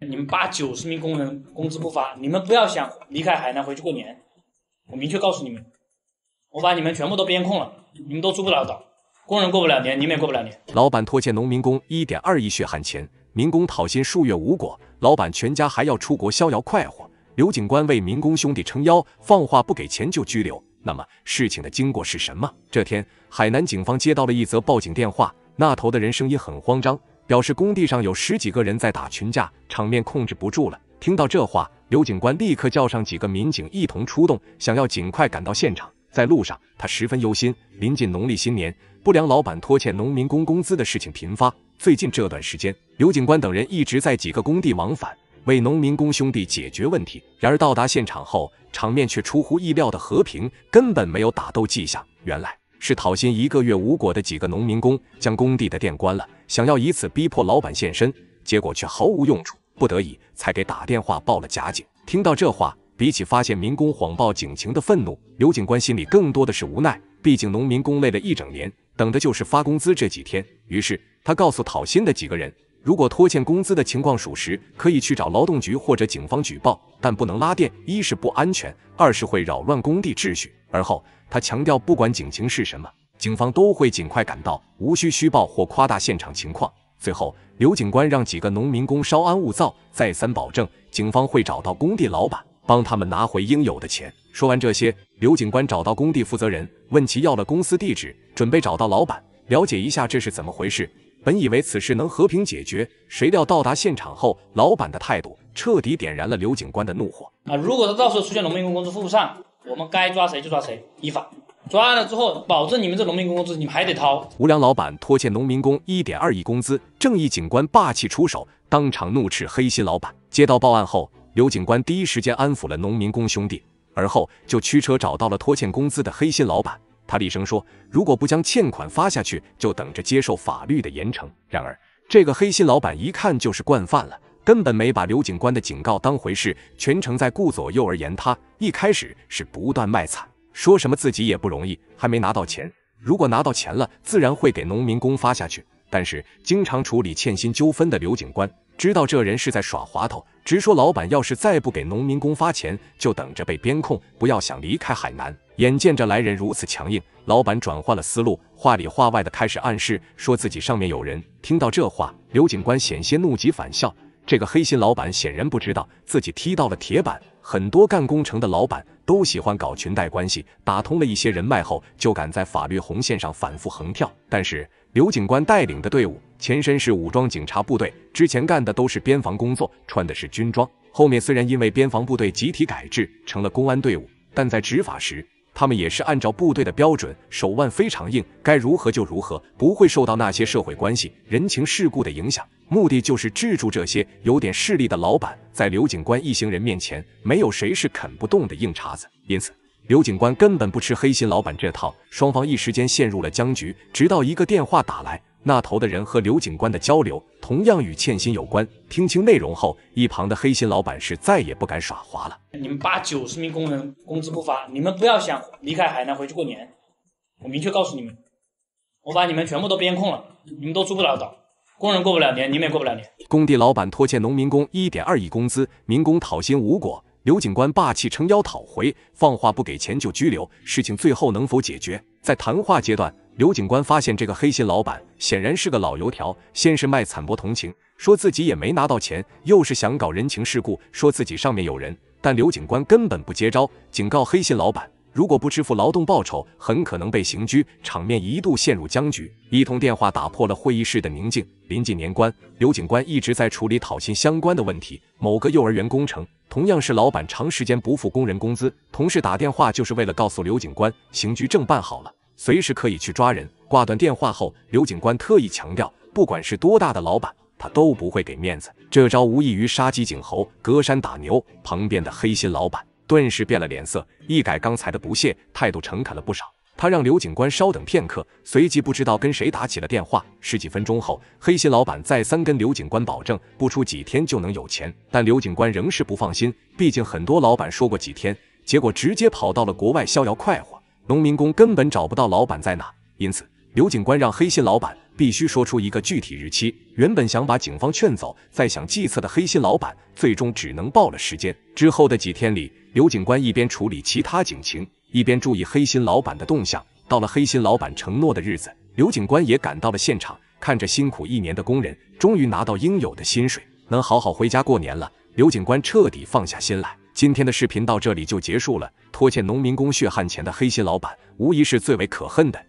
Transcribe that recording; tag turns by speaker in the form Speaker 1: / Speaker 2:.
Speaker 1: 你们八九十名工人工资不发，你们不要想离开海南回去过年。我明确告诉你们，我把你们全部都编控了，你们都出不了岛，工人过不了年，你们也过不了年。
Speaker 2: 老板拖欠农民工一点二亿血汗钱，民工讨薪数月无果，老板全家还要出国逍遥快活。刘警官为民工兄弟撑腰，放话不给钱就拘留。那么事情的经过是什么？这天，海南警方接到了一则报警电话，那头的人声音很慌张。表示工地上有十几个人在打群架，场面控制不住了。听到这话，刘警官立刻叫上几个民警一同出动，想要尽快赶到现场。在路上，他十分忧心，临近农历新年，不良老板拖欠农民工工资的事情频发。最近这段时间，刘警官等人一直在几个工地往返，为农民工兄弟解决问题。然而到达现场后，场面却出乎意料的和平，根本没有打斗迹象。原来，是讨薪一个月无果的几个农民工将工地的电关了，想要以此逼迫老板现身，结果却毫无用处，不得已才给打电话报了假警。听到这话，比起发现民工谎报警情的愤怒，刘警官心里更多的是无奈。毕竟农民工累了一整年，等的就是发工资这几天。于是他告诉讨薪的几个人，如果拖欠工资的情况属实，可以去找劳动局或者警方举报，但不能拉电，一是不安全，二是会扰乱工地秩序。而后，他强调，不管警情是什么，警方都会尽快赶到，无需虚报或夸大现场情况。最后，刘警官让几个农民工稍安勿躁，再三保证，警方会找到工地老板，帮他们拿回应有的钱。说完这些，刘警官找到工地负责人，问其要了公司地址，准备找到老板，了解一下这是怎么回事。本以为此事能和平解决，谁料到达现场后，老板的态度彻底点燃了刘警官的怒火。
Speaker 1: 啊，如果他到时候出现农民工工资付不上。我们该抓谁就抓谁，依法抓了之后，保证你们这农民工工资你们还得掏。
Speaker 2: 无良老板拖欠农民工一点二亿工资，正义警官霸气出手，当场怒斥黑心老板。接到报案后，刘警官第一时间安抚了农民工兄弟，而后就驱车找到了拖欠工资的黑心老板。他厉声说：“如果不将欠款发下去，就等着接受法律的严惩。”然而，这个黑心老板一看就是惯犯了。根本没把刘警官的警告当回事，全程在顾左右而言他。一开始是不断卖惨，说什么自己也不容易，还没拿到钱，如果拿到钱了，自然会给农民工发下去。但是经常处理欠薪纠纷的刘警官知道这人是在耍滑头，直说老板要是再不给农民工发钱，就等着被边控，不要想离开海南。眼见着来人如此强硬，老板转换了思路，话里话外的开始暗示，说自己上面有人。听到这话，刘警官险些怒极反笑。这个黑心老板显然不知道自己踢到了铁板。很多干工程的老板都喜欢搞裙带关系，打通了一些人脉后，就敢在法律红线上反复横跳。但是刘警官带领的队伍，前身是武装警察部队，之前干的都是边防工作，穿的是军装。后面虽然因为边防部队集体改制成了公安队伍，但在执法时。他们也是按照部队的标准，手腕非常硬，该如何就如何，不会受到那些社会关系、人情世故的影响。目的就是制住这些有点势力的老板。在刘警官一行人面前，没有谁是啃不动的硬茬子。因此，刘警官根本不吃黑心老板这套。双方一时间陷入了僵局，直到一个电话打来。那头的人和刘警官的交流同样与欠薪有关。听清内容后，一旁的黑心老板是再也不敢耍滑了。
Speaker 1: 你们八九十名工人工资不发，你们不要想离开海南回去过年。我明确告诉你们，我把你们全部都编控了，你们都出不了岛，工人过不了年，你们也过不了年。
Speaker 2: 工地老板拖欠农民工一点二亿工资，民工讨薪无果，刘警官霸气撑腰讨回，放话不给钱就拘留。事情最后能否解决？在谈话阶段。刘警官发现这个黑心老板显然是个老油条，先是卖惨博同情，说自己也没拿到钱，又是想搞人情世故，说自己上面有人。但刘警官根本不接招，警告黑心老板如果不支付劳动报酬，很可能被刑拘。场面一度陷入僵局。一通电话打破了会议室的宁静。临近年关，刘警官一直在处理讨薪相关的问题。某个幼儿园工程同样是老板长时间不付工人工资，同事打电话就是为了告诉刘警官，刑拘证办好了。随时可以去抓人。挂断电话后，刘警官特意强调，不管是多大的老板，他都不会给面子。这招无异于杀鸡儆猴，隔山打牛。旁边的黑心老板顿时变了脸色，一改刚才的不屑，态度诚恳了不少。他让刘警官稍等片刻，随即不知道跟谁打起了电话。十几分钟后，黑心老板再三跟刘警官保证，不出几天就能有钱。但刘警官仍是不放心，毕竟很多老板说过几天，结果直接跑到了国外逍遥快活。农民工根本找不到老板在哪，因此刘警官让黑心老板必须说出一个具体日期。原本想把警方劝走，再想计策的黑心老板，最终只能报了时间。之后的几天里，刘警官一边处理其他警情，一边注意黑心老板的动向。到了黑心老板承诺的日子，刘警官也赶到了现场，看着辛苦一年的工人终于拿到应有的薪水，能好好回家过年了，刘警官彻底放下心来。今天的视频到这里就结束了。拖欠农民工血汗钱的黑心老板，无疑是最为可恨的。